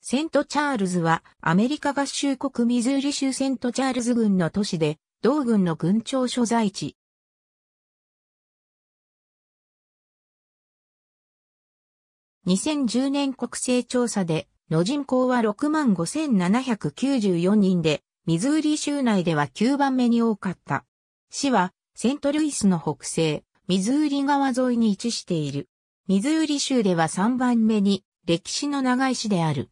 セントチャールズはアメリカ合衆国ミズーリ州セントチャールズ軍の都市で、同軍の軍庁所在地。2010年国勢調査で、の人口は65,794人で、ミズーリ州内では9番目に多かった。市は、セントルイスの北西、ミズーリ川沿いに位置している。ミズーリ州では3番目に歴史の長い市である。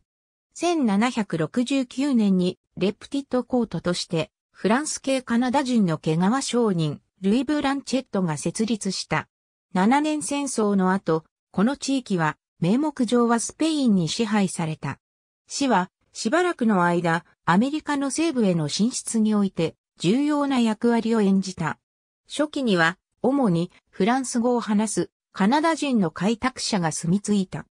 1769年にレプティットコートとして、フランス系カナダ人の毛皮商人、ルイ・ブランチェットが設立した。7年戦争の後、この地域は、名目上はスペインに支配された。市は、しばらくの間、アメリカの西部への進出において、重要な役割を演じた。初期には、主にフランス語を話すカナダ人の開拓者が住み着いた。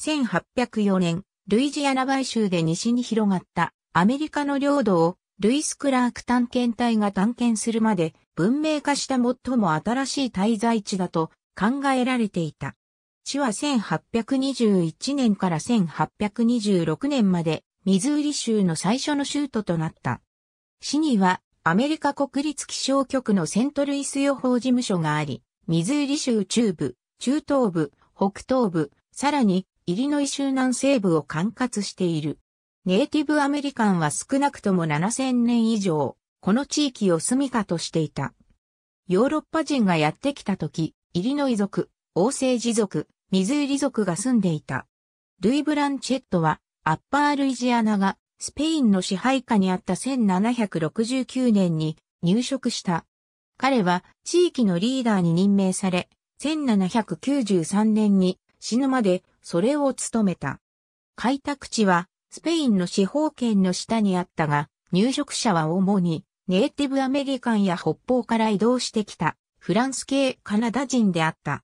1804年、ルイジアナ買収で西に広がったアメリカの領土をルイス・クラーク探検隊が探検するまで文明化した最も新しい滞在地だと考えられていた。地は1821年から1826年までミズーリ州の最初の州都となった。市にはアメリカ国立気象局のセントルイス予報事務所があり、ミズーリ州中部、中東部、北東部、さらにイリノイ州南西部を管轄している。ネイティブアメリカンは少なくとも7000年以上、この地域を住処としていた。ヨーロッパ人がやってきた時、イリノイ族、オーセージ族、ミズーリ族が住んでいた。ルイ・ブランチェットは、アッパールイジアナが、スペインの支配下にあった1769年に入植した。彼は地域のリーダーに任命され、1793年に死ぬまでそれを務めた。開拓地はスペインの司法権の下にあったが、入植者は主にネイティブアメリカンや北方から移動してきたフランス系カナダ人であった。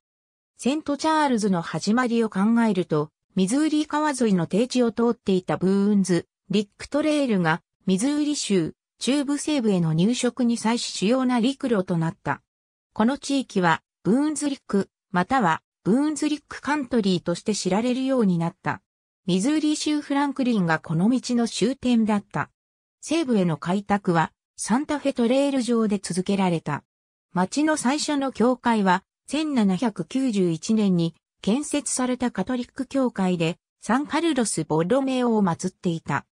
セントチャールズの始まりを考えると、ミズーリ川沿いの低地を通っていたブーンズ、リックトレイルがミズーリ州中部西部への入植に際し主要な陸路となった。この地域はブーンズリックまたはブーンズリックカントリーとして知られるようになった。ミズーリ州フランクリンがこの道の終点だった。西部への開拓はサンタフェトレール上で続けられた。町の最初の教会は1791年に建設されたカトリック教会でサンカルロス・ボロメオを祀っていた。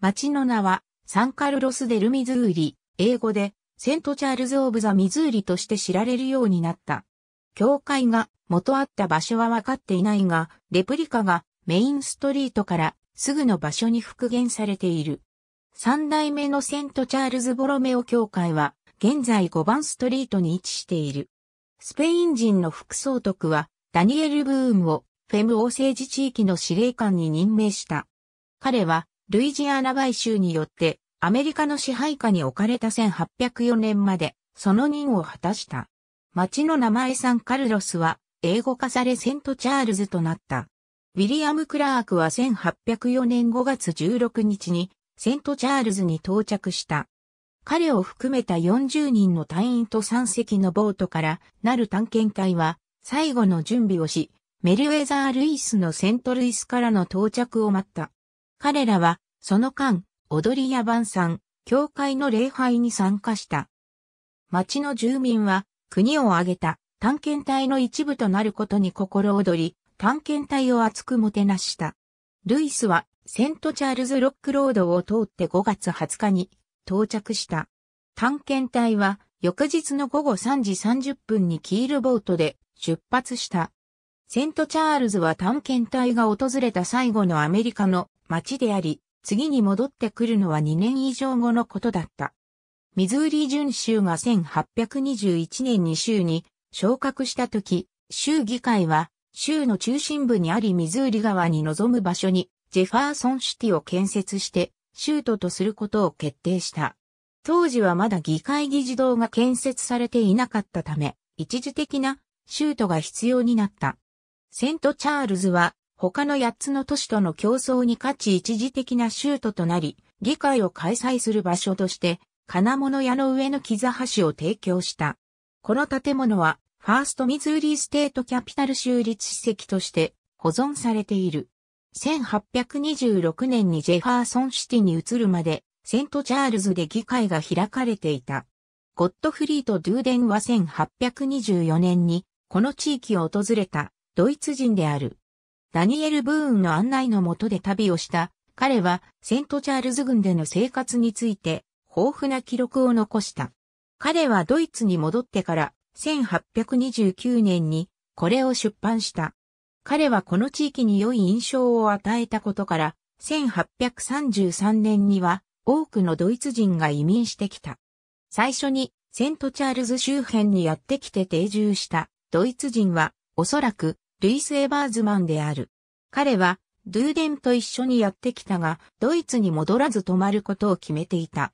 町の名はサンカルロス・デル・ミズーリ、英語でセント・チャールズ・オブ・ザ・ミズーリとして知られるようになった。教会が元あった場所は分かっていないが、レプリカがメインストリートからすぐの場所に復元されている。三代目のセント・チャールズ・ボロメオ教会は、現在5番ストリートに位置している。スペイン人の副総督は、ダニエル・ブームを、フェム王政治地域の司令官に任命した。彼は、ルイジアナイ州によって、アメリカの支配下に置かれた1804年まで、その任を果たした。町の名前サンカルロスは、英語化されセントチャールズとなった。ウィリアム・クラークは1804年5月16日にセントチャールズに到着した。彼を含めた40人の隊員と3隻のボートからなる探検隊は最後の準備をし、メルウェザー・ルイスのセントルイスからの到着を待った。彼らは、その間、踊りや晩餐、教会の礼拝に参加した。町の住民は、国を挙げた探検隊の一部となることに心躍り、探検隊を厚くもてなした。ルイスはセントチャールズロックロードを通って5月20日に到着した。探検隊は翌日の午後3時30分にキールボートで出発した。セントチャールズは探検隊が訪れた最後のアメリカの街であり、次に戻ってくるのは2年以上後のことだった。ミズーリ巡州が1821年に州に昇格した時、州議会は、州の中心部にありミズーリ川に臨む場所に、ジェファーソンシティを建設して、州都とすることを決定した。当時はまだ議会議事堂が建設されていなかったため、一時的な州都が必要になった。セントチャールズは他の8つの都市との競争に勝ち一時的な州都となり、議会を開催する場所として、金物屋の上の木座橋を提供した。この建物はファーストミズーリーステートキャピタル州立史跡として保存されている。1826年にジェファーソンシティに移るまで、セントチャールズで議会が開かれていた。ゴッドフリート・ドゥーデンは1824年に、この地域を訪れた、ドイツ人である。ダニエル・ブーンの案内のもとで旅をした、彼は、セントチャールズ軍での生活について、豊富な記録を残した。彼はドイツに戻ってから、1829年にこれを出版した。彼はこの地域に良い印象を与えたことから、1833年には多くのドイツ人が移民してきた。最初にセントチャールズ周辺にやってきて定住したドイツ人はおそらくルイス・エバーズマンである。彼はドゥーデンと一緒にやってきたが、ドイツに戻らず泊まることを決めていた。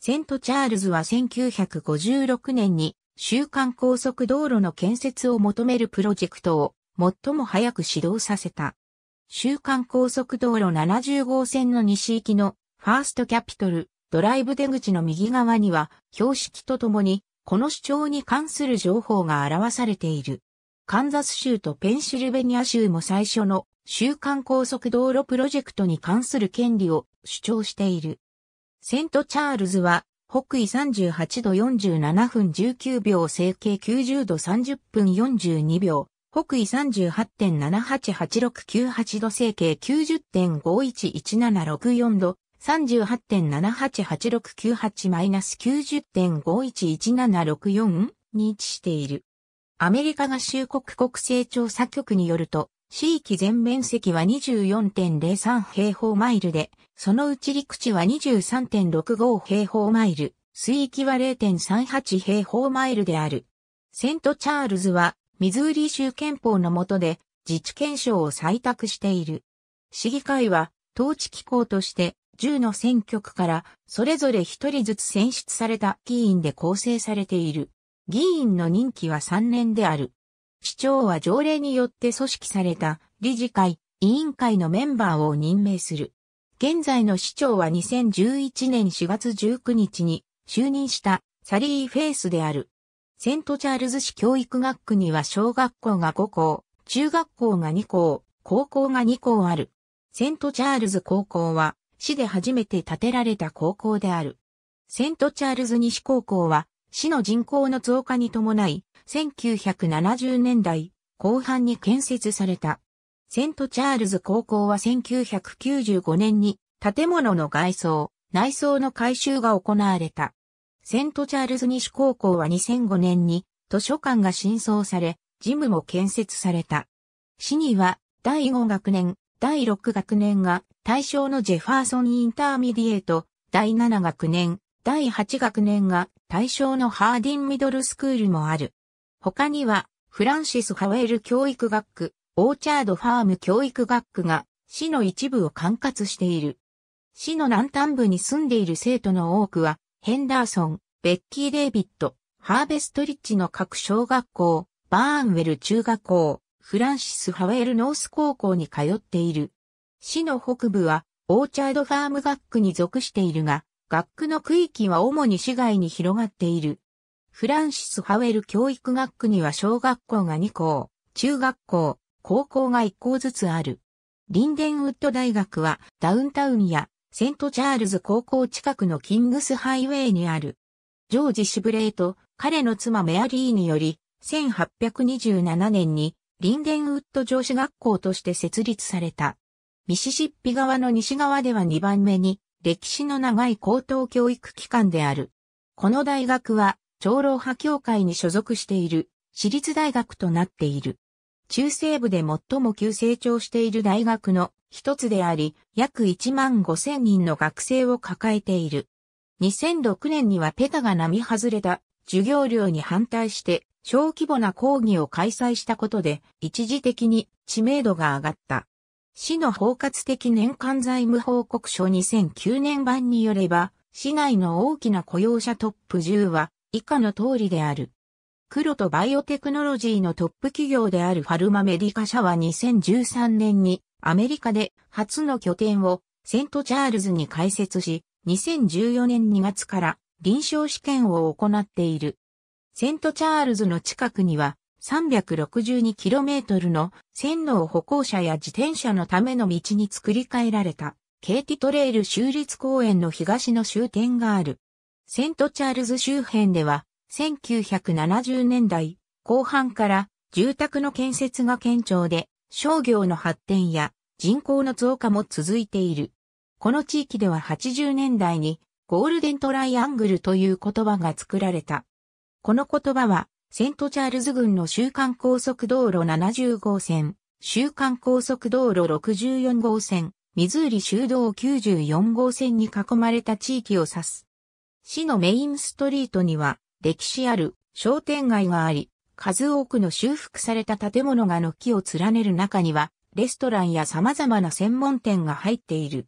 セントチャールズは1956年に週間高速道路の建設を求めるプロジェクトを最も早く始動させた。週間高速道路70号線の西行きのファーストキャピトルドライブ出口の右側には標識とともにこの主張に関する情報が表されている。カンザス州とペンシルベニア州も最初の週間高速道路プロジェクトに関する権利を主張している。セントチャールズは北緯38度47分19秒、整形90度30分42秒、北緯38.788698度整形90.511764度、38.788698-90.511764に位置している。アメリカ合衆国国勢調査局によると、地域全面積は24.03平方マイルで、そのうち陸地は23.65平方マイル、水域は0.38平方マイルである。セントチャールズは、ミズーリ州憲法の下で、自治憲章を採択している。市議会は、統治機構として、10の選挙区から、それぞれ1人ずつ選出された議員で構成されている。議員の任期は3年である。市長は条例によって組織された理事会、委員会のメンバーを任命する。現在の市長は2011年4月19日に就任したサリー・フェイスである。セントチャールズ市教育学区には小学校が5校、中学校が2校、高校が2校ある。セントチャールズ高校は市で初めて建てられた高校である。セントチャールズ西高校は市の人口の増加に伴い、1970年代後半に建設された。セントチャールズ高校は1995年に建物の外装、内装の改修が行われた。セントチャールズ西高校は2005年に図書館が新装され、ジムも建設された。市には第5学年、第6学年が対象のジェファーソンインターミディエート、第7学年、第8学年が対象のハーディンミドルスクールもある。他には、フランシス・ハウェル教育学区、オーチャード・ファーム教育学区が、市の一部を管轄している。市の南端部に住んでいる生徒の多くは、ヘンダーソン、ベッキー・デイビッド、ハーベストリッチの各小学校、バーンウェル中学校、フランシス・ハウェルノース高校に通っている。市の北部は、オーチャードファーム学区に属しているが、学区の区域は主に市外に広がっている。フランシス・ハウェル教育学区には小学校が2校、中学校、高校が1校ずつある。リンデンウッド大学はダウンタウンやセントチャールズ高校近くのキングスハイウェイにある。ジョージ・シブレイと彼の妻メアリーにより、1827年にリンデンウッド女子学校として設立された。ミシシッピ側の西側では2番目に歴史の長い高等教育機関である。この大学は、長老派協会に所属している、私立大学となっている。中西部で最も急成長している大学の一つであり、約1万5千人の学生を抱えている。2006年にはペタが並外れた授業料に反対して小規模な講義を開催したことで一時的に知名度が上がった。市の包括的年間財務報告書2009年版によれば、市内の大きな雇用者トップ10は以下の通りである。黒とバイオテクノロジーのトップ企業であるファルマメディカ社は2013年にアメリカで初の拠点をセントチャールズに開設し、2014年2月から臨床試験を行っている。セントチャールズの近くには 362km の線路を歩行者や自転車のための道に作り変えられた、ケーティトレイル州立公園の東の終点がある。セントチャールズ周辺では、1970年代後半から住宅の建設が堅調で、商業の発展や人口の増加も続いている。この地域では80年代にゴールデントライアングルという言葉が作られた。この言葉はセントチャールズ郡の週間高速道路70号線、週間高速道路64号線、ミズーリ州道94号線に囲まれた地域を指す。市のメインストリートには歴史ある商店街があり、数多くの修復された建物が軒を連ねる中には、レストランや様々な専門店が入っている。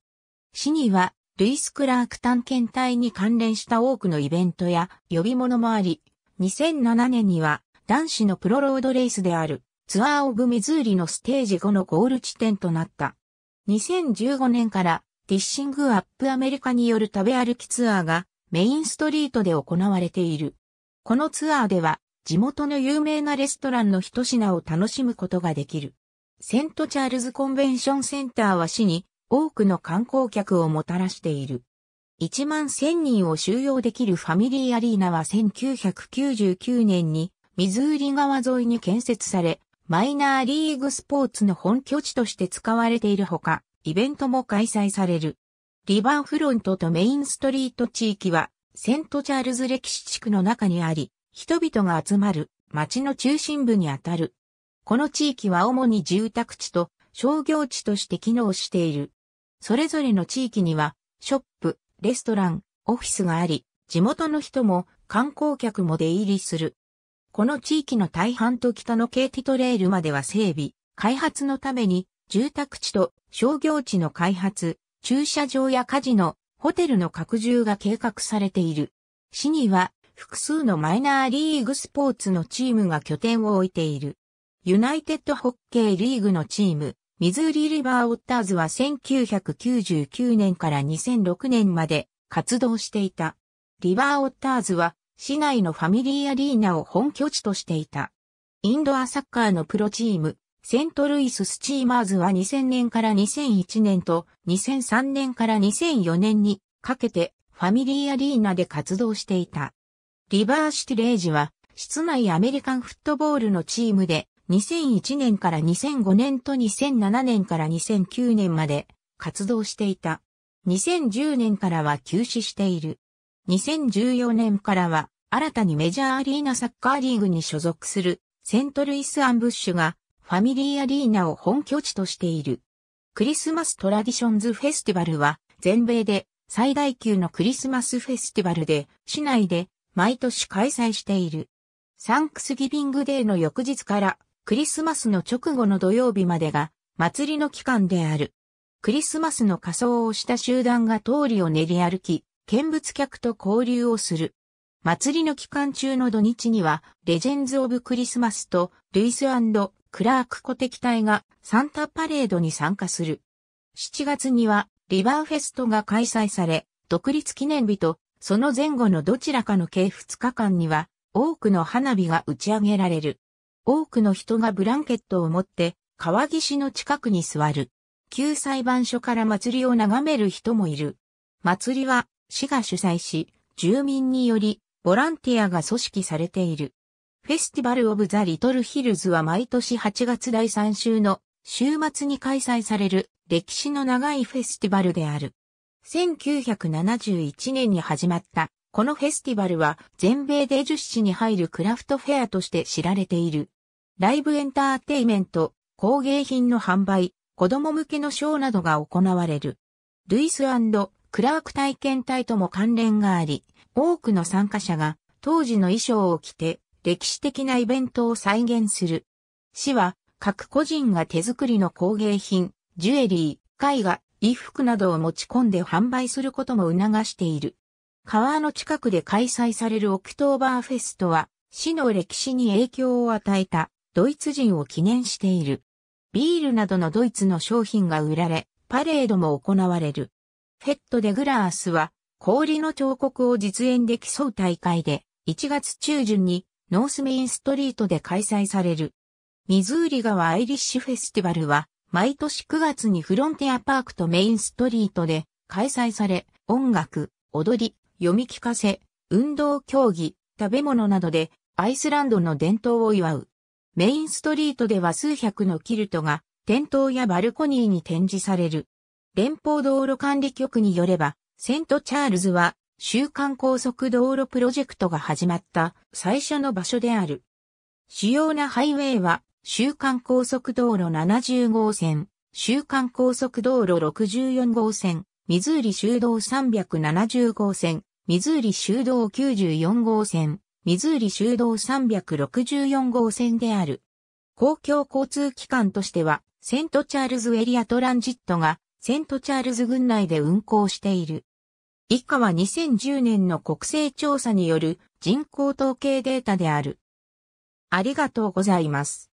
市には、ルイス・クラーク探検隊に関連した多くのイベントや呼び物もあり、2007年には男子のプロロードレースであるツアーオブミズーリのステージ5のゴール地点となった。2015年からディッシングアップアメリカによる食べ歩きツアーがメインストリートで行われている。このツアーでは地元の有名なレストランの一品を楽しむことができる。セントチャールズコンベンションセンターは市に多くの観光客をもたらしている。1万1000人を収容できるファミリーアリーナは1999年にミズーリ川沿いに建設され、マイナーリーグスポーツの本拠地として使われているほか、イベントも開催される。リバーフロントとメインストリート地域は、セントチャールズ歴史地区の中にあり、人々が集まる街の中心部にあたる。この地域は主に住宅地と商業地として機能している。それぞれの地域には、ショップ、レストラン、オフィスがあり、地元の人も観光客も出入りする。この地域の大半と北のケーティトレールまでは整備、開発のために住宅地と商業地の開発、駐車場やカジノ、ホテルの拡充が計画されている。市には複数のマイナーリーグスポーツのチームが拠点を置いている。ユナイテッドホッケーリーグのチーム、ミズーリリバーオッターズは1999年から2006年まで活動していた。リバーオッターズは市内のファミリーアリーナを本拠地としていた。インドアサッカーのプロチーム、セントルイススチーマーズは2000年から2001年と2003年から2004年にかけてファミリーアリーナで活動していた。リバーシティレイジは室内アメリカンフットボールのチームで2001年から2005年と2007年から2009年まで活動していた。2010年からは休止している。2014年からは新たにメジャーアリーナサッカーリーグに所属するセントルイス・アンブッシュがファミリーアリーナを本拠地としている。クリスマストラディションズフェスティバルは全米で最大級のクリスマスフェスティバルで市内で毎年開催している。サンクスギビングデーの翌日からクリスマスの直後の土曜日までが祭りの期間である。クリスマスの仮装をした集団が通りを練り歩き、見物客と交流をする。祭りの期間中の土日には、レジェンズ・オブ・クリスマスとルイス・クラーク古敵隊がサンタパレードに参加する。7月にはリバーフェストが開催され、独立記念日とその前後のどちらかの計2日間には多くの花火が打ち上げられる。多くの人がブランケットを持って川岸の近くに座る。旧裁判所から祭りを眺める人もいる。祭りは市が主催し、住民によりボランティアが組織されている。フェスティバル・オブ・ザ・リトル・ヒルズは毎年8月第3週の週末に開催される歴史の長いフェスティバルである。1971年に始まったこのフェスティバルは全米で10市に入るクラフトフェアとして知られている。ライブエンターテイメント、工芸品の販売、子供向けのショーなどが行われる。ルイスクラーク体験隊とも関連があり、多くの参加者が当時の衣装を着て歴史的なイベントを再現する。市は各個人が手作りの工芸品、ジュエリー、絵画、衣服などを持ち込んで販売することも促している。川の近くで開催されるオクトーバーフェストは、市の歴史に影響を与えたドイツ人を記念している。ビールなどのドイツの商品が売られ、パレードも行われる。フェット・デ・グラースは、氷の彫刻を実演で競う大会で、1月中旬にノースメインストリートで開催される。ミズーリ川アイリッシュフェスティバルは、毎年9月にフロンティアパークとメインストリートで開催され、音楽、踊り、読み聞かせ、運動競技、食べ物などでアイスランドの伝統を祝うメインストリートでは数百のキルトが店頭やバルコニーに展示される。連邦道路管理局によれば、セントチャールズは週間高速道路プロジェクトが始まった最初の場所である。主要なハイウェイは週間高速道路70号線、週間高速道路64号線、ミズーリ州道370号線、ミズーリ州道94号線、ミズーリ州道364号線である。公共交通機関としては、セントチャールズエリアトランジットが、セントチャールズ郡内で運行している。以下は2010年の国勢調査による人口統計データである。ありがとうございます。